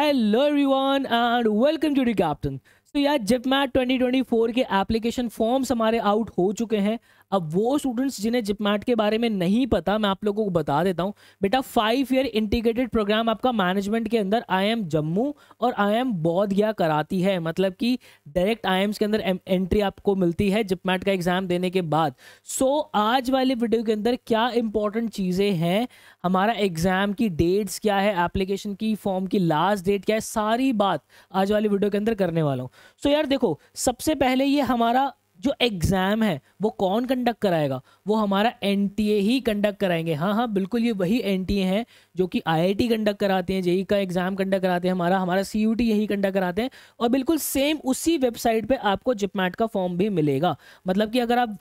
Hello everyone and welcome to the captain तो यार जिपमैट 2024 के एप्लीकेशन फॉर्म्स हमारे आउट हो चुके हैं अब वो स्टूडेंट्स जिन्हें जिपमैट के बारे में नहीं पता मैं आप लोगों को बता देता हूँ बेटा फाइव ईयर इंटीग्रेटेड प्रोग्राम आपका मैनेजमेंट के अंदर आई एम जम्मू और आई एम बौद्ध गया कराती है मतलब कि डायरेक्ट आई के अंदर एंट्री आपको मिलती है जिपमैट का एग्जाम देने के बाद सो so, आज वाले वीडियो के अंदर क्या इंपॉर्टेंट चीज़ें हैं हमारा एग्जाम की डेट्स क्या है एप्लीकेशन की फॉर्म की लास्ट डेट क्या है सारी बात आज वाली वीडियो के अंदर करने वाला हूँ सो so, यार देखो सबसे पहले ये हमारा जो एग्ज़ाम है वो कौन कंडक्ट कराएगा वो हमारा एन ही कंडक्ट कराएंगे हाँ हाँ बिल्कुल ये वही एन हैं जो कि आई कंडक्ट कराते हैं जेई e का एग्ज़ाम कंडक्ट कराते हैं हमारा हमारा सी यही कंडक्ट कराते हैं और बिल्कुल सेम उसी वेबसाइट पे आपको जिपमैट का फॉर्म भी मिलेगा मतलब कि अगर आप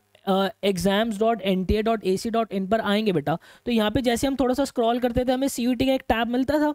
exams dot N T A dot A C dot in पर आएंगे बेटा तो यहाँ पे जैसे हम थोड़ा सा स्क्रॉल करते थे हमें सी यू टी का एक टैब मिलता था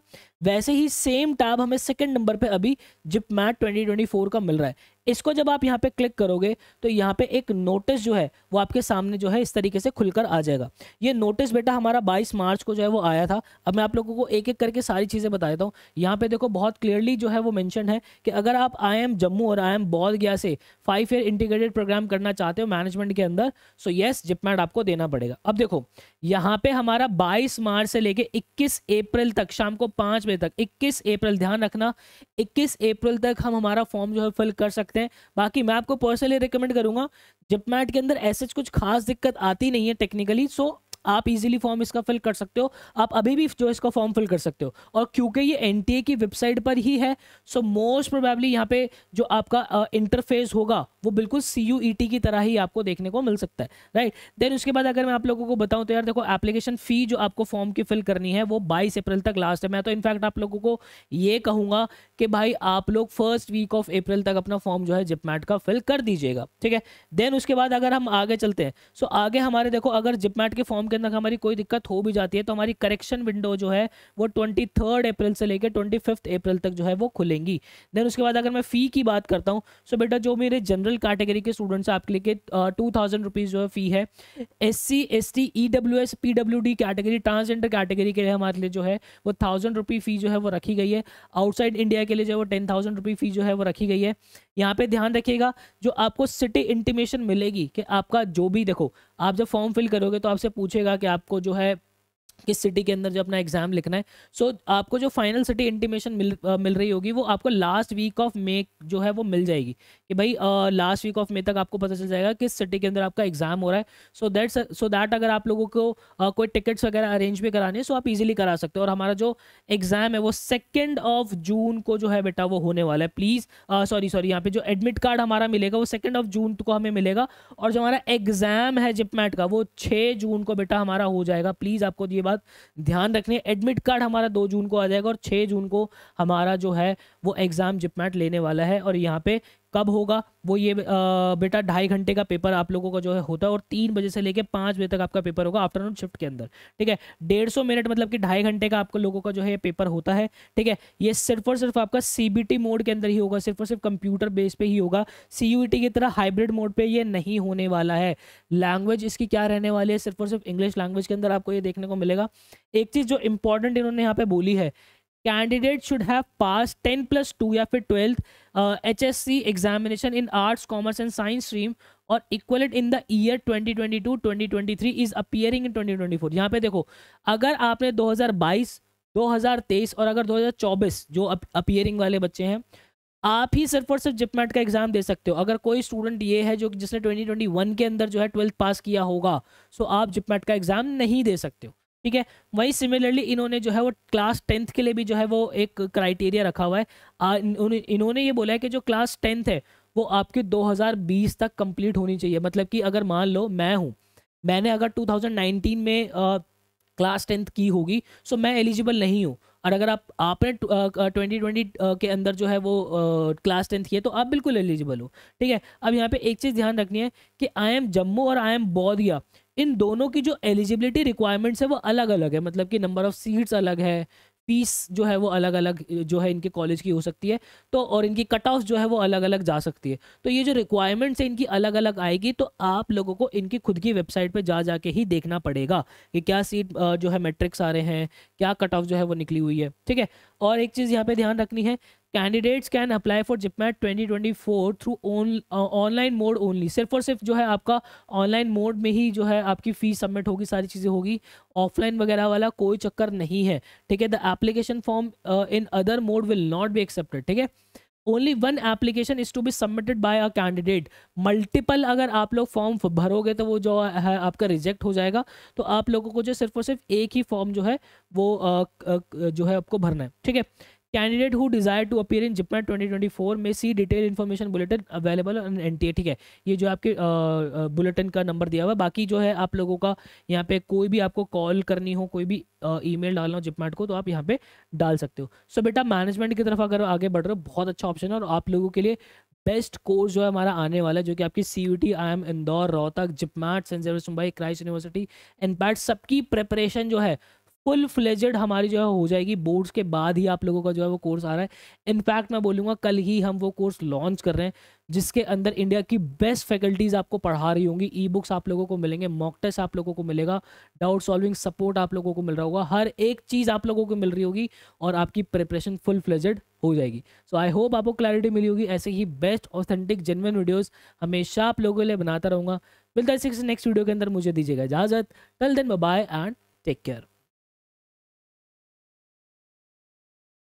वैसे ही सेम टैब हमें सेकेंड नंबर पर अभी JIPMAT twenty twenty four का मिल रहा है इसको जब आप यहाँ पे क्लिक करोगे तो यहाँ पे एक नोटिस जो है वो आपके सामने जो है इस तरीके से खुलकर आ जाएगा ये नोटिस बेटा हमारा 22 मार्च को जो है वो आया था अब मैं आप लोगों को एक एक करके सारी चीज़ें बता देता हूँ यहाँ पे देखो बहुत क्लियरली जो है वो मैंशन है कि अगर आप आई एम जम्मू और आई एम बौद्ध गया से फाइव ईयर इंटीग्रेटेड प्रोग्राम करना चाहते हो मैनेजमेंट के अंदर सो येस जिपमैट आपको देना पड़ेगा अब देखो यहाँ पे हमारा 22 मार्च से लेके 21 अप्रैल तक शाम को पांच बजे तक 21 अप्रैल ध्यान रखना 21 अप्रैल तक हम हमारा फॉर्म जो है फिल कर सकते हैं बाकी मैं आपको पर्सनली रिकमेंड करूँगा जिपमैट के अंदर ऐसे कुछ खास दिक्कत आती नहीं है टेक्निकली सो आप इजीली फॉर्म इसका फिल कर सकते हो आप अभी भी जो इसका फॉर्म फिल कर सकते हो और क्योंकि ये एन की वेबसाइट पर ही है सो मोस्ट प्रोबेबली यहाँ पे जो आपका इंटरफेस uh, होगा वो बिल्कुल सी यू ई टी की तरह ही आपको देखने को मिल सकता है राइट right? देन उसके बाद अगर मैं आप लोगों को बताऊँ तो यार देखो एप्लीकेशन फ़ी जो आपको फॉर्म की फिल करनी है वो बाईस अप्रैल तक लास्ट है मैं तो इनफैक्ट आप लोगों को ये कहूँगा कि भाई आप लोग फर्स्ट वीक ऑफ अप्रैल तक अपना फॉर्म जो है जिपमैट का फिल कर दीजिएगा ठीक है देन उसके बाद अगर हम आगे चलते हैं सो so, आगे हमारे देखो अगर जिपमैट के फॉर्म के अंदर हमारी कोई दिक्कत हो भी जाती है तो हमारी करेक्शन विंडो जो है वो ट्वेंटी अप्रैल से लेकर ट्वेंटी अप्रैल तक जो है वो खुलेंगी देन उसके बाद अगर मैं फ़ी की बात करता हूँ सो बेटा जो मेरे जनरल कैटेगरी के स्टूडेंट्स हैं आपके लिए टू थाउजेंड रुपीज़ जो है फ़ी है S C S T E W S P W D category transgender category के लिए हमारे लिए जो है वो थाउजेंड रुपी फ़ी जो है वो रखी गई है आउटसाइड इंडिया के लिए जो है वो टेन थाउजेंड रुपी फ़ी जो है वो रखी गई है यहाँ पे ध्यान रखिएगा जो आपको सिटी इंटीमेशन मिलेगी कि आपका जो भी देखो आप जब फॉर्म फिल करोगे तो आपसे पूछेगा कि आपको जो है किस सिटी के अंदर जो अपना एग्जाम लिखना है सो so, आपको जो फाइनल सिटी इंटीमेशन मिल आ, मिल रही होगी वो आपको लास्ट वीक ऑफ मे जो है वो मिल जाएगी कि भाई लास्ट वीक ऑफ मे तक आपको पता चल जाएगा किस सिटी के अंदर आपका एग्जाम हो रहा है सो दैट सो दैट अगर आप लोगों को आ, कोई टिकट्स वगैरह अरेंज भी करानी है सो so आप इजिली करा सकते हो और हमारा जो एग्जाम है वो सेकेंड ऑफ जून को जो है बेटा वो होने वाला है प्लीज़ सॉरी सॉरी यहाँ पे जो एडमिट कार्ड हमारा मिलेगा वो सेकेंड ऑफ जून को हमें मिलेगा और जो हमारा एग्जाम है जिपमैट का वो छः जून को बेटा हमारा हो जाएगा प्लीज़ आपको ये बात ध्यान रखने एडमिट कार्ड हमारा दो जून को आ जाएगा और छः जून को हमारा जो है वो एग्ज़ाम जिपमैट लेने वाला है और यहाँ पे कब होगा वो ये बेटा ढाई घंटे का पेपर आप लोगों का जो है होता है और तीन बजे से लेकर पाँच बजे तक आपका पेपर होगा आफ्टरनून शिफ्ट के अंदर ठीक है डेढ़ सौ मिनट मतलब कि ढाई घंटे का आपको लोगों का जो है पेपर होता है ठीक है ये सिर्फ और सिर्फ आपका सी मोड के अंदर ही होगा सिर्फ और सिर्फ कंप्यूटर बेस पे ही होगा सी e की तरह हाइब्रिड मोड पर ये नहीं होने वाला है लैंग्वेज इसकी क्या रहने वाली है सिर्फ और सिर्फ इंग्लिश लैंग्वेज के अंदर आपको ये देखने को मिलेगा एक चीज़ जो इंपॉर्टेंट इन्होंने यहाँ पे बोली है candidate should have pass ten plus two या फिर twelfth H S C examination in arts commerce and science stream और equivalent in the year twenty twenty twenty two twenty three is appearing in twenty twenty four यहाँ पे देखो अगर आपने दो दो हज़ार बाईस हज़ार तेईस और अगर दो हज़ार चौबीस जो अपियरिंग वाले बच्चे हैं आप ही सिर्फ और सिर्फ जिपमेट का एग्जाम दे सकते हो अगर कोई स्टूडेंट ये है जो जिसने ट्वेंटी ट्वेंटी वन के अंदर जो है ट्वेल्थ पास किया होगा सो आप जिपमेट का एग्जाम नहीं दे सकते हो ठीक है वहीं सिमिलरली इन्होंने जो है वो क्लास टेंथ के लिए भी जो है वो एक क्राइटेरिया रखा हुआ है आ, इन्होंने ये बोला है कि जो क्लास टेंथ है वो आपके 2020 तक कंप्लीट होनी चाहिए मतलब कि अगर मान लो मैं हूँ मैंने अगर 2019 में आ, क्लास टेंथ की होगी सो मैं एलिजिबल नहीं हूँ और अगर आप आपने ट्वेंटी ट्वेंटी के अंदर जो है वो क्लास टेंथ की है तो आप बिल्कुल एलिजिबल हो ठीक है अब यहाँ पे एक चीज़ ध्यान रखनी है कि आई एम जम्मू और आई एम बौद्धिया इन दोनों की जो एलिजिबिलिटी रिक्वायरमेंट्स है वो अलग मतलब अलग है मतलब कि नंबर ऑफ सीट्स अलग है फीस जो है वो अलग अलग जो है इनके कॉलेज की हो सकती है तो और इनकी कट ऑफ जो है वो अलग अलग जा सकती है तो ये जो रिक्वायरमेंट्स है इनकी अलग अलग आएगी तो आप लोगों को इनकी खुद की वेबसाइट पे जा जाके ही देखना पड़ेगा कि क्या सीट जो है मैट्रिक्स आ रहे हैं क्या कट ऑफ जो है वो निकली हुई है ठीक है और एक चीज़ यहाँ पे ध्यान रखनी है candidates can apply for JIPMAT 2024 through online mode only सिर्फ और सिर्फ जो है आपका ऑनलाइन मोड में ही जो है आपकी फ़ीस सबमिट होगी सारी चीज़ें होगी ऑफलाइन वगैरह वाला कोई चक्कर नहीं है ठीक है the application form in other mode will not be accepted ठीक है only one application is to be submitted by a candidate multiple अगर आप लोग फॉर्म भरोगे तो वो जो है आपका रिजेक्ट हो जाएगा तो आप लोगों को जो सिर्फ और सिर्फ एक ही फॉर्म जो है वो आ, uh, आ, uh, जो है आपको भरना है ठीक है candidate who desire to appear in JIPMAT 2024 में see detail information bulletin available on an ठीक है ये जो आपके बुलेटिन का नंबर दिया हुआ है बाकी जो है आप लोगों का यहाँ पे कोई भी आपको कॉल करनी हो कोई भी ईमेल डालना हो जिपमेट को तो आप यहाँ पे डाल सकते हो सो so, बेटा मैनेजमेंट की तरफ अगर आगे बढ़ रहे हो बहुत अच्छा ऑप्शन है और आप लोगों के लिए बेस्ट कोर्स जो है हमारा आने वाला है जो कि आपकी C U T I M Indore Rohtak JIPMAT saint Xavier's Mumbai Christ University NPAT सबकी प्रेपरेशन जो है फुल फ्लेजेड हमारी जो है हो जाएगी बोर्ड्स के बाद ही आप लोगों का जो है वो कोर्स आ रहा है इनफैक्ट मैं बोलूँगा कल ही हम वो कोर्स लॉन्च कर रहे हैं जिसके अंदर इंडिया की बेस्ट फैकल्टीज़ आपको पढ़ा रही होंगी ई बुक्स आप लोगों को मिलेंगे मॉक टेस्ट आप लोगों को मिलेगा डाउट सॉल्विंग सपोर्ट आप लोगों को मिल रहा होगा हर एक चीज़ आप लोगों को मिल रही होगी और आपकी प्रिपरेशन फुल फ्लेजेड हो जाएगी सो आई होप आपको क्लैरिटी मिली होगी ऐसे ही बेस्ट ऑथेंटिक जेनवन वीडियोज़ हमेशा आप लोगों के लिए बनाता रहूँगा मिलता है नेक्स्ट वीडियो के अंदर मुझे दीजिएगा इजाज़त till then bye and take care